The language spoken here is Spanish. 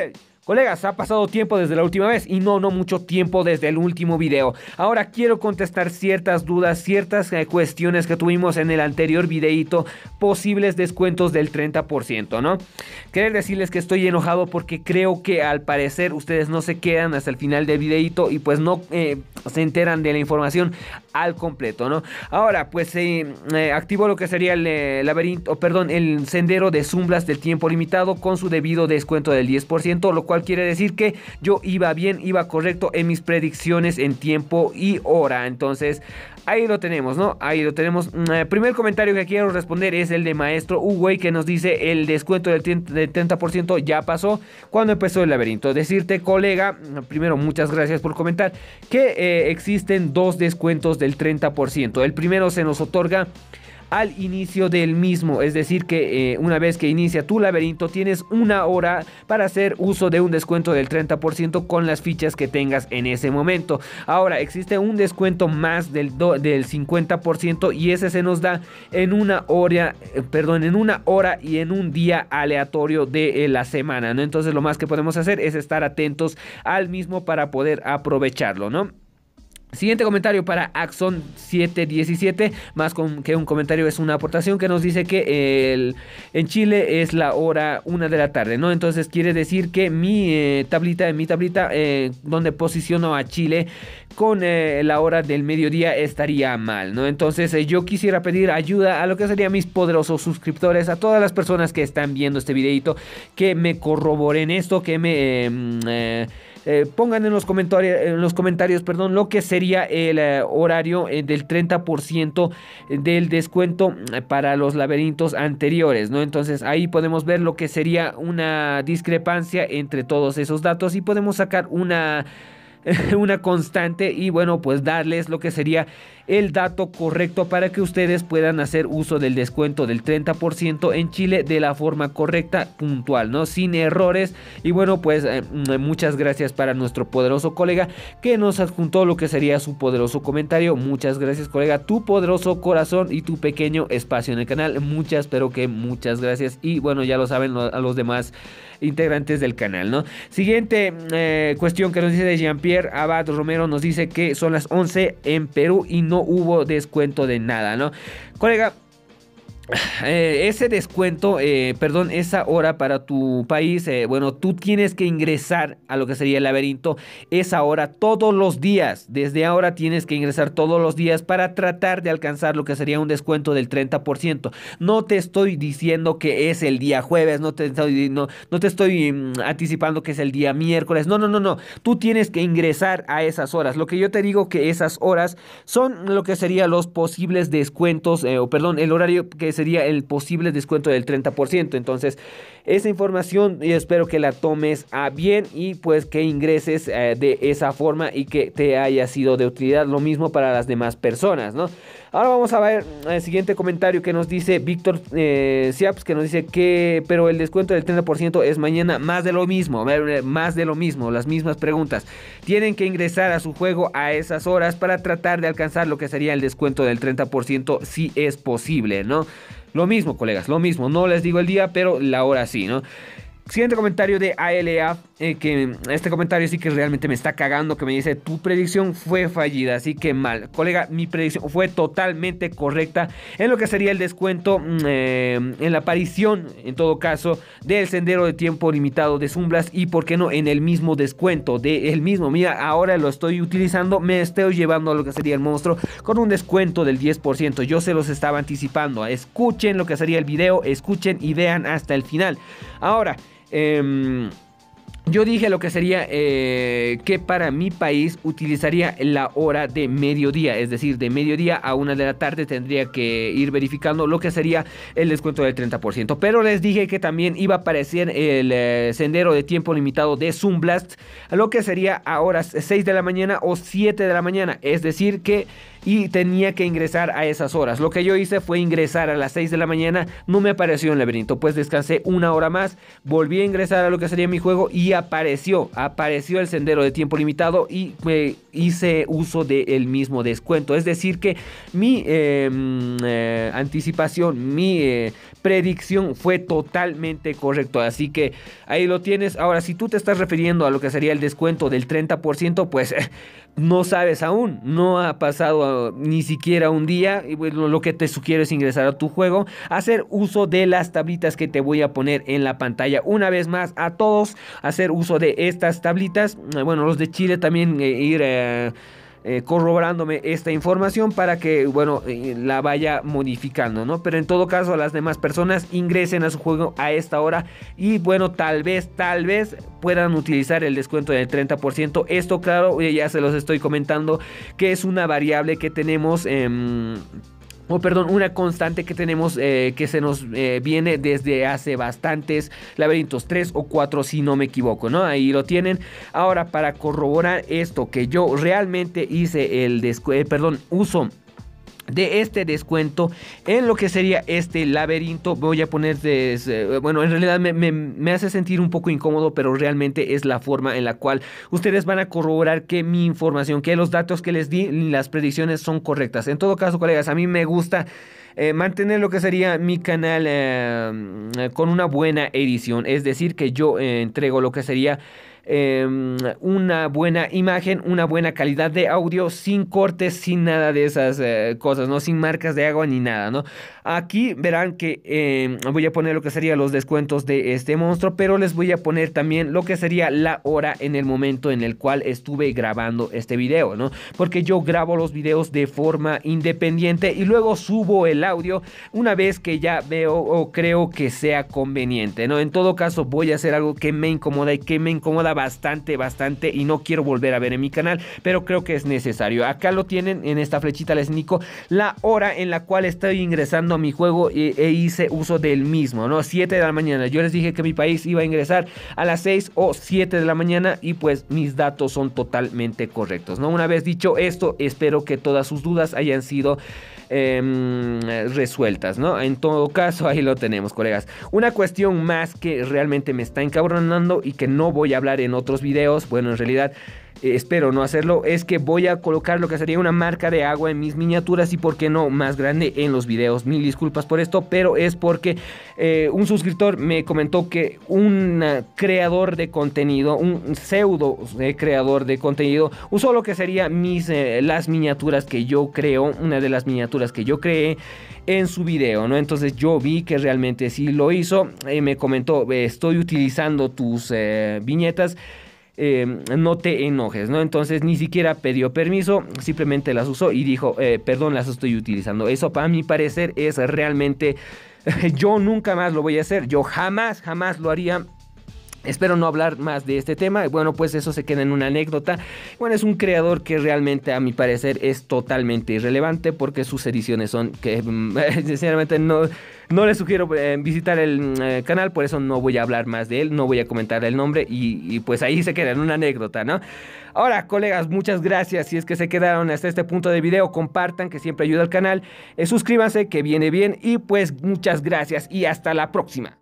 Hey! Colegas, ha pasado tiempo desde la última vez y no, no mucho tiempo desde el último video. Ahora quiero contestar ciertas dudas, ciertas eh, cuestiones que tuvimos en el anterior videito, posibles descuentos del 30%, ¿no? Querer decirles que estoy enojado porque creo que al parecer ustedes no se quedan hasta el final del videito y pues no eh, se enteran de la información al completo, ¿no? Ahora, pues se eh, activo lo que sería el laberinto, perdón, el sendero de zumblas del tiempo limitado con su debido descuento del 10%, lo cual quiere decir que yo iba bien, iba correcto en mis predicciones en tiempo y hora. Entonces, ahí lo tenemos, ¿no? Ahí lo tenemos. Mm, el eh, primer comentario que quiero responder es el de Maestro Uwey que nos dice el descuento del 30% ya pasó cuando empezó el laberinto. Decirte, colega, mm, primero muchas gracias por comentar que eh, existen dos descuentos del 30%. El primero se nos otorga al inicio del mismo. Es decir, que eh, una vez que inicia tu laberinto tienes una hora para hacer uso de un descuento del 30% con las fichas que tengas en ese momento. Ahora, existe un descuento más del, 50% y ese se nos da en una hora, eh, perdón, en una hora y en un día aleatorio de eh, la semana, ¿no? Entonces lo más que podemos hacer es estar atentos al mismo para poder aprovecharlo, ¿no? Siguiente comentario para Axon 717, más que un comentario es una aportación que nos dice que el, en Chile es la hora una de la tarde, ¿no? Entonces quiere decir que mi eh, tablita, mi tablita eh, donde posiciono a Chile con eh, la hora del mediodía estaría mal, ¿no? Entonces yo quisiera pedir ayuda a lo que serían mis poderosos suscriptores, a todas las personas que están viendo este videito, que me corroboren esto, que me em, eh, pongan en los, comentarios, en los comentarios perdón, lo que sería el eh, horario eh, del 30% del descuento mm, para los laberintos anteriores, ¿no? Entonces ahí podemos ver lo que sería una discrepancia entre todos esos datos y podemos sacar una, una constante y bueno, pues darles lo que sería el dato correcto para que ustedes puedan hacer uso del descuento del 30% en Chile de la forma correcta, puntual, ¿no? Sin errores. Y bueno, pues eh, mm, muchas gracias para nuestro poderoso colega que nos adjuntó lo que sería su poderoso comentario. Muchas gracias, colega. Tu poderoso corazón y tu pequeño espacio en el canal. Muchas, pero que muchas gracias. Y bueno, ya lo saben a los demás integrantes del canal, ¿no? Siguiente mm, eh, cuestión que nos dice de Jean-Pierre Abad Romero. Nos dice que son las 11 en Perú y no hubo descuento de nada, ¿no? Colega, eh, ese descuento, eh, perdón, esa hora para tu país, eh, bueno, tú tienes que ingresar a lo que sería el laberinto esa hora todos los días. Desde ahora tienes que ingresar todos los días para tratar de alcanzar lo que sería un descuento del 30%. No te estoy diciendo que es el día jueves, no te estoy, mm, anticipando que es el día miércoles. No, no, no, no. Tú tienes que ingresar a esas horas. Lo que yo te digo que esas horas son lo que serían los posibles descuentos, o perdón, el horario que se sería el posible descuento del 30%. Entonces, esa información yo eh, espero que la tomes a bien y pues que ingreses eh, de esa forma y que te haya sido de utilidad. Lo mismo para las demás personas, ¿no? Ahora vamos a ver eh, el siguiente comentario que nos dice Víctor eh, Siaps, que nos dice que, pero el descuento del 30% es mañana más de lo mismo, más de lo mismo, las mismas preguntas. Tienen que ingresar a su juego a esas horas para tratar de alcanzar lo que sería el descuento del 30% si es posible, ¿no? Lo mismo, colegas, lo mismo. No les digo el día, pero la hora sí, ¿no? Siguiente comentario de ALA, eh, que este comentario sí que realmente me está cagando, que me dice, tu predicción fue fallida, así que mal. Colega, mi predicción fue totalmente correcta en lo que sería el descuento, mm, eh, en la aparición, en todo caso, del sendero de tiempo limitado de Zumblas y, ¿por qué no?, en el mismo descuento, de el mismo. Mira, ahora lo estoy utilizando, me estoy llevando a lo que sería el monstruo con un descuento del 10%. Yo se los estaba anticipando. Escuchen lo que sería el video, escuchen y vean hasta el final. Ahora... Em, yo dije lo que sería eh, que para mi país utilizaría la hora de mediodía, es decir, de mediodía a una de la tarde tendría que ir verificando lo que sería el descuento del 30%. Pero les dije que también iba a aparecer el eh, sendero de tiempo limitado de Zoom Blast, lo que sería a horas 6 de la mañana o 7 de la mañana, es decir, que y tenía que ingresar a esas horas. Lo que yo hice fue ingresar a las 6 de la mañana, no me apareció en laberinto, pues descansé una hora más, volví a ingresar a lo que sería mi juego y apareció, apareció el sendero de tiempo limitado y me hice uso del mismo descuento. Es decir que mi em, eh, anticipación, mi eh, predicción fue totalmente correcta. Así que ahí lo tienes. Ahora, si tú te estás refiriendo a lo que sería el descuento del 30%, pues no sabes aún, no ha pasado aún ni siquiera un día. Y bueno pues, lo que te sugiero es ingresar a tu juego, hacer uso de las tablitas que te voy a poner en la pantalla. Una vez más, a todos, hacer uso de estas tablitas. Bueno, los de Chile también eh, ir... a eh, eh, corroborándome esta información para que, bueno, eh, la vaya modificando, ¿no? Pero en todo caso, las demás personas ingresen a su juego a esta hora y, bueno, tal vez, tal vez puedan utilizar el descuento del 30%. Esto, claro, eh, ya se los estoy comentando que es una variable que tenemos. en... Em, o oh, perdón, una constante que tenemos eh, que se nos eh, viene desde hace bastantes laberintos, 3 o 4 si no me equivoco, ¿no? Ahí lo tienen. Ahora, para corroborar esto, que yo realmente hice el, descuento. Eh, perdón, uso de este descuento en lo que sería este laberinto. Voy a poner, eh, bueno, en realidad me, hace sentir un poco incómodo, pero realmente es la forma en la cual ustedes van a corroborar que mi información, que los datos que les di, las predicciones son correctas. En todo caso, colegas, a mí me gusta... Eh, mantener lo que sería mi canal eh, con una buena edición es decir que yo entrego lo que sería Em, una buena imagen, una buena calidad de audio, sin cortes, sin nada de esas eh, cosas, ¿no? Sin marcas de agua ni nada, ¿no? Aquí verán que em, voy a poner lo que serían los descuentos de este monstruo, pero les voy a poner también lo que sería la hora en el momento en el cual estuve grabando este video, ¿no? Porque yo grabo los videos de forma independiente y luego subo el audio una vez que ya veo o creo que sea conveniente, ¿no? En todo caso voy a hacer algo que me incomoda y que me incomoda bastante, bastante y no quiero volver a ver en mi canal, pero creo que es necesario. Acá lo tienen en esta flechita, les indico la hora en la cual estoy ingresando a mi juego e, hice uso del mismo, ¿no? 7 de la mañana. Yo les dije que mi país iba a ingresar a las 6 o 7 de la mañana y pues mis datos son totalmente correctos, ¿no? Una vez dicho esto, espero que todas sus dudas hayan sido... Em, resueltas, ¿no? En todo caso, ahí lo tenemos, colegas. Una cuestión más que realmente me está encabronando y que no voy a hablar en otros videos, bueno, en realidad eh, espero no hacerlo, es que voy a colocar lo que sería una marca de agua en mis miniaturas y por qué no más grande en los videos. Mil disculpas por esto, pero es porque eh, un suscriptor me comentó que un creador de contenido, un pseudo eh, creador de contenido, usó lo que sería mis, las miniaturas que yo creo, una de las miniaturas que yo creé en su video, ¿no? Entonces yo vi que realmente sí lo hizo, me comentó, estoy utilizando tus viñetas. Eh, no te enojes, ¿no? Entonces ni siquiera pidió permiso, simplemente las usó y dijo, eh, perdón, las estoy utilizando. Eso para mi parecer es realmente, yo nunca más lo voy a hacer, yo jamás, jamás lo haría Espero no hablar más de este tema. Bueno, pues eso se queda en una anécdota. Bueno, es un creador que realmente a mi parecer es totalmente irrelevante porque sus ediciones son que sinceramente no, no les sugiero eh, visitar el mm, eh, canal, por eso no voy a hablar más de él, no voy a comentar el nombre y, pues ahí se queda en una anécdota, ¿no? Ahora, colegas, muchas gracias. Si es que se quedaron hasta este punto de video, compartan, que siempre ayuda al canal. Eh, suscríbanse, que viene bien. Y pues muchas gracias y hasta la próxima.